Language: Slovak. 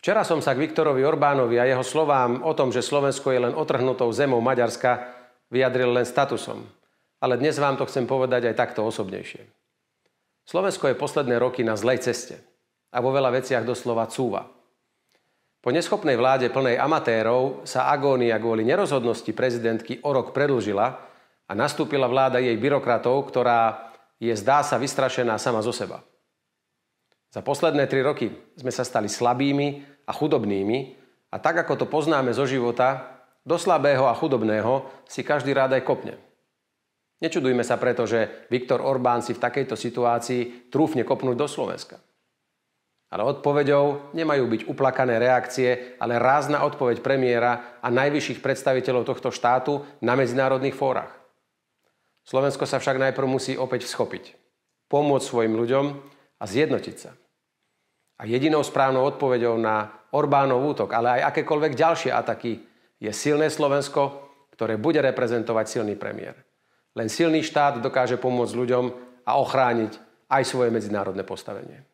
Včera som sa k Viktorovi Orbánovi a jeho slovám o tom, že Slovensko je len otrhnutou zemou Maďarska, vyjadril len statusom. Ale dnes vám to chcem povedať aj takto osobnejšie. Slovensko je posledné roky na zlej ceste a vo veľa veciach doslova cúva. Po neschopnej vláde plnej amatérov sa agónia kvôli nerozhodnosti prezidentky o rok predlžila a nastúpila vláda jej byrokratov, ktorá je zdá sa vystrašená sama zo seba. Za posledné tri roky sme sa stali slabými a chudobnými a tak, ako to poznáme zo života, do slabého a chudobného si každý rád aj kopne. Nečudujme sa preto, že Viktor Orbán si v takejto situácii trúfne kopnúť do Slovenska. Ale odpovedou nemajú byť uplakané reakcie, ale rázna odpoveď premiéra a najvyšších predstaviteľov tohto štátu na medzinárodných fórach. Slovensko sa však najprv musí opäť schopiť. pomôcť svojim ľuďom a zjednotiť sa. A jedinou správnou odpoveďou na Orbánov útok, ale aj akékoľvek ďalšie ataky, je silné Slovensko, ktoré bude reprezentovať silný premiér. Len silný štát dokáže pomôcť ľuďom a ochrániť aj svoje medzinárodné postavenie.